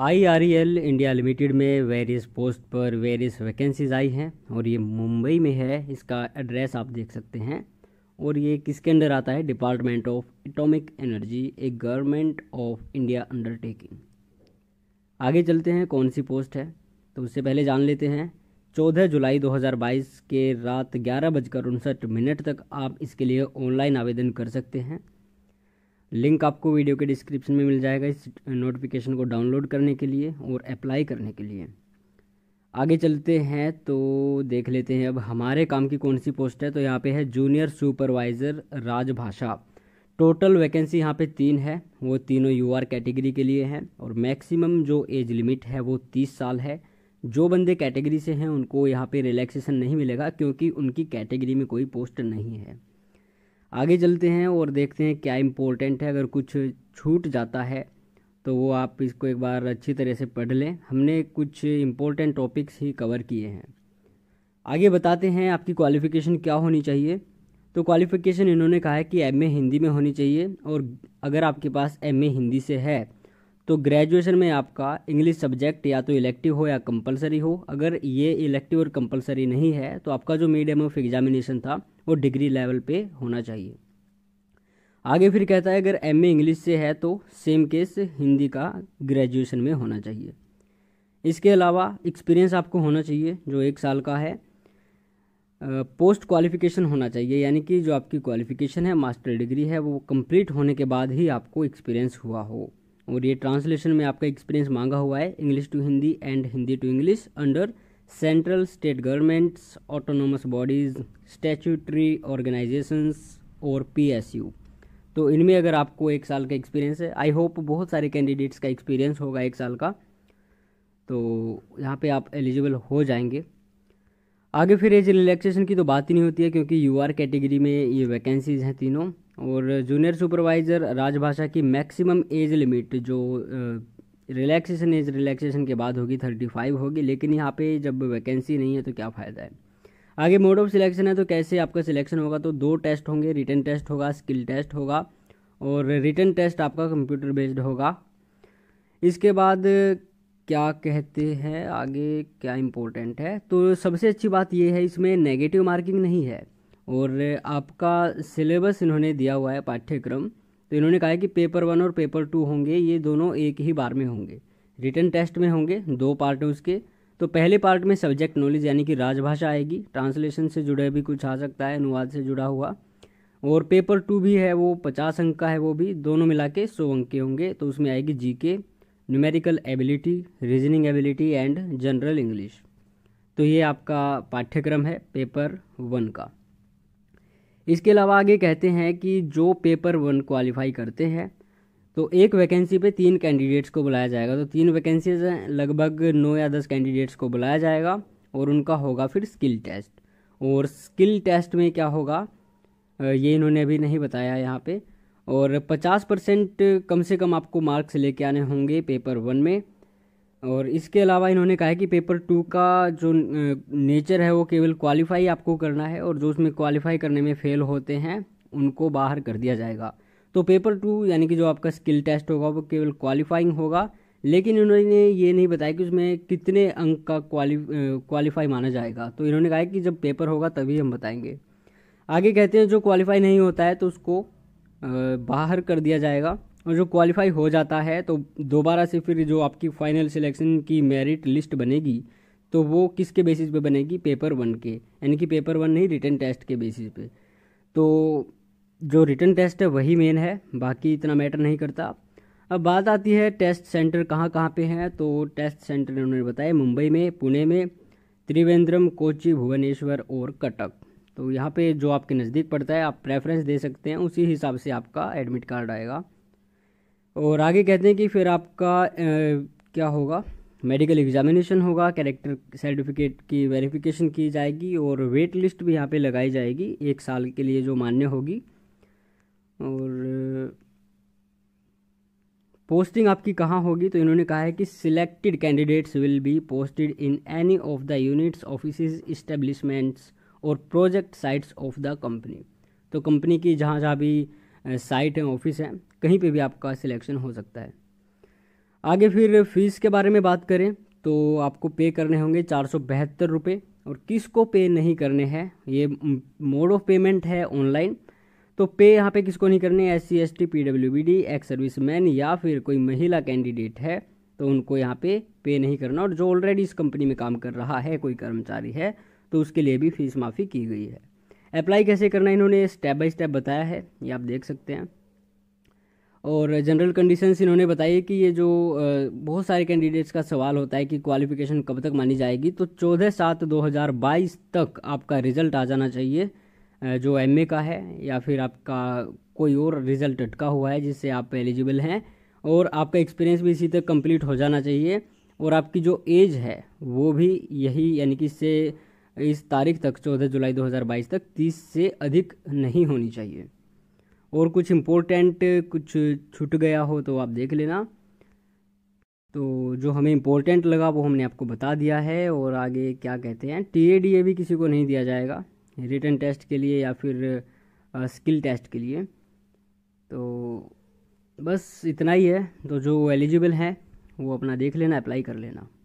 आईआरईएल India limited में various post पर various vacancies आई हैं और ये मुंबई में है इसका एड्रेस आप देख सकते हैं और ये किसके अंडर आता है department of atomic energy a government of India undertaking आगे चलते हैं कौन सी पोस्ट है तो उससे पहले जान लेते हैं 14 जुलाई 2022 के रात ग्यारह बजकर उनसठ मिनट तक आप इसके लिए ऑनलाइन आवेदन कर सकते हैं लिंक आपको वीडियो के डिस्क्रिप्शन में मिल जाएगा इस नोटिफिकेशन को डाउनलोड करने के लिए और अप्लाई करने के लिए आगे चलते हैं तो देख लेते हैं अब हमारे काम की कौन सी पोस्ट है तो यहाँ पे है junior supervisor Rajbhasha total vacancy यहाँ पे तीन है वो तीनों यू आर कैटेगरी के लिए हैं और मैक्सिमम जो एज लिमिट है वो तीस साल है जो बंदे कैटेगरी से हैं उनको यहाँ पे रिलैक्सेशन नहीं मिलेगा क्योंकि उनकी कैटेगरी में कोई पोस्ट नहीं है आगे चलते हैं और देखते हैं क्या इम्पोर्टेंट है अगर कुछ छूट जाता है तो वो आप इसको एक बार अच्छी तरह से पढ़ लें हमने कुछ इम्पोर्टेंट टॉपिक्स ही कवर किए हैं आगे बताते हैं आपकी क्वालिफ़िकेशन क्या होनी चाहिए तो क्वालिफ़िकेशन इन्होंने कहा है कि एम हिंदी में होनी चाहिए और अगर आपके पास एम हिंदी से है तो ग्रेजुएशन में आपका इंग्लिश सब्जेक्ट या तो इलेक्टिव हो या कंपलसरी हो अगर ये इलेक्टिव और कंपलसरी नहीं है तो आपका जो मीडियम ऑफ एग्जामिनेशन था वो डिग्री लेवल पे होना चाहिए आगे फिर कहता है अगर एम इंग्लिश से है तो सेम केस हिंदी का ग्रेजुएशन में होना चाहिए इसके अलावा एक्सपीरियंस आपको होना चाहिए जो एक साल का है पोस्ट क्वालिफिकेशन होना चाहिए यानी कि जो आपकी क्वालिफिकेशन है मास्टर डिग्री है वो कंप्लीट होने के बाद ही आपको एक्सपीरियंस हुआ हो और ये ट्रांसलेशन में आपका एक्सपीरियंस मांगा हुआ है English to Hindi and Hindi to English under central state governments autonomous bodies statutory organisations और पीएसयू तो इनमें अगर आपको एक साल का एक्सपीरियंस है आई होप बहुत सारे कैंडिडेट्स का एक्सपीरियंस होगा एक साल का तो यहाँ पे आप एलिजिबल हो जाएंगे आगे फिर एज रिलैक्सेशन की तो बात ही नहीं होती है क्योंकि यू आर कैटेगरी में ये वैकेंसीज़ हैं तीनों और जूनियर सुपरवाइज़र राजभाषा की मैक्सिमम एज लिमिट जो रिलैक्सेशन एज रिलैक्सेशन के बाद होगी थर्टी फाइव होगी लेकिन यहाँ पे जब वैकेंसी नहीं है तो क्या फ़ायदा है आगे मोड ऑफ सिलेक्शन है तो कैसे आपका सिलेक्शन होगा तो दो टेस्ट होंगे रिटर्न टेस्ट होगा स्किल टेस्ट होगा और रिटर्न टेस्ट आपका कंप्यूटर बेस्ड होगा इसके बाद क्या कहते हैं आगे क्या इम्पोर्टेंट है तो सबसे अच्छी बात यह है इसमें नेगेटिव मार्किंग नहीं है और आपका सिलेबस इन्होंने दिया हुआ है पाठ्यक्रम तो इन्होंने कहा है कि पेपर वन और पेपर टू होंगे ये दोनों एक ही बार में होंगे रिटर्न टेस्ट में होंगे दो पार्ट हैं उसके तो पहले पार्ट में सब्जेक्ट नॉलेज यानी कि राजभाषा आएगी ट्रांसलेशन से जुड़े भी कुछ आ सकता है अनुवाद से जुड़ा हुआ और पेपर टू भी है वो पचास अंक का है वो भी दोनों मिला के सौ अंक के होंगे तो उसमें आएगी G K numerical ability reasoning ability and general English तो ये आपका पाठ्यक्रम है पेपर वन का इसके अलावा आगे कहते हैं कि जो पेपर वन क्वालिफाई करते हैं तो एक वैकेंसी पे तीन कैंडिडेट्स को बुलाया जाएगा तो तीन वैकेंसीज हैं लगभग नौ या दस कैंडिडेट्स को बुलाया जाएगा और उनका होगा फिर स्किल टेस्ट और स्किल टेस्ट में क्या होगा ये इन्होंने अभी नहीं बताया यहाँ पे और 50 परसेंट कम से कम आपको मार्क्स लेके आने होंगे पेपर वन में और इसके अलावा इन्होंने कहा है कि पेपर टू का जो नेचर है वो केवल क्वालिफाई आपको करना है और जो उसमें क्वालिफाई करने में फ़ेल होते हैं उनको बाहर कर दिया जाएगा तो पेपर टू यानी कि जो आपका स्किल टेस्ट होगा वो केवल क्वालिफाइंग होगा लेकिन इन्होंने ये नहीं बताया कि उसमें कितने अंक का क्वालि क्वालिफाई माना जाएगा तो इन्होंने कहा कि जब पेपर होगा तभी हम बताएंगे आगे कहते हैं जो क्वालिफाई नहीं होता है तो उसको बाहर कर दिया जाएगा और जो क्वालिफाई हो जाता है तो दोबारा से फिर जो आपकी फाइनल सिलेक्शन की मेरिट लिस्ट बनेगी तो वो किसके बेसिस पे बनेगी पेपर वन के यानी कि पेपर वन नहीं रिटर्न टेस्ट के बेसिस पे तो जो रिटर्न टेस्ट है वही मेन है बाकी इतना मैटर नहीं करता अब बात आती है टेस्ट सेंटर कहाँ कहाँ पे हैं तो टेस्ट सेंटर उन्होंने बताया मुंबई में पुणे में त्रिवेंद्रम कोची भुवनेश्वर और कटक तो यहाँ पे जो आपके नज़दीक पड़ता है आप प्रेफरेंस दे सकते हैं उसी हिसाब से आपका एडमिट कार्ड आएगा और आगे कहते हैं कि फिर आपका ए, क्या होगा मेडिकल एग्जामिनेशन होगा कैरेक्टर सर्टिफिकेट की वेरिफिकेशन की जाएगी और वेट लिस्ट भी यहाँ पे लगाई जाएगी एक साल के लिए जो मान्य होगी और पोस्टिंग आपकी कहाँ होगी तो इन्होंने कहा है कि selected candidates will be posted in any of the units office establishments और project sites of the company तो कंपनी की जहाँ जहाँ भी साइट हैं ऑफिस हैं कहीं पे भी आपका सिलेक्शन हो सकता है आगे फिर फीस के बारे में बात करें तो आपको पे करने होंगे चार सौ बहत्तर रुपये और किस को पे नहीं करने हैं ये मोड ऑफ पेमेंट है ऑनलाइन तो पे यहाँ पे किसको नहीं करने S C S T P W B D ex serviceman या फिर कोई महिला कैंडिडेट है तो उनको यहाँ पे पे नहीं करना और जो ऑलरेडी इस कंपनी में काम कर रहा है कोई कर्मचारी है तो उसके लिए भी फीस माफ़ी की गई है अप्लाई कैसे करना इन्होंने स्टेप बाय स्टेप बताया है ये आप देख सकते हैं और जनरल कंडीशंस इन्होंने बताई कि ये जो बहुत सारे कैंडिडेट्स का सवाल होता है कि क्वालिफिकेशन कब तक मानी जाएगी तो चौदह सात दो हज़ार बाईस तक आपका रिज़ल्ट आ जाना चाहिए जो ए का है या फिर आपका कोई और रिज़ल्ट अटका हुआ है जिससे आप एलिजिबल हैं और आपका एक्सपीरियंस भी इसी तक कंप्लीट हो जाना चाहिए और आपकी जो एज है वो भी यही यानी कि इससे इस तारीख तक चौदह जुलाई 2022 तक तीस से अधिक नहीं होनी चाहिए और कुछ इम्पोर्टेंट कुछ छूट गया हो तो आप देख लेना तो जो हमें इम्पोर्टेंट लगा वो हमने आपको बता दिया है और आगे क्या कहते हैं टी ए डी ए भी किसी को नहीं दिया जाएगा रिटर्न टेस्ट के लिए या फिर स्किल टेस्ट के लिए तो बस इतना ही है तो जो एलिजिबल हैं वो अपना देख लेना अप्लाई कर लेना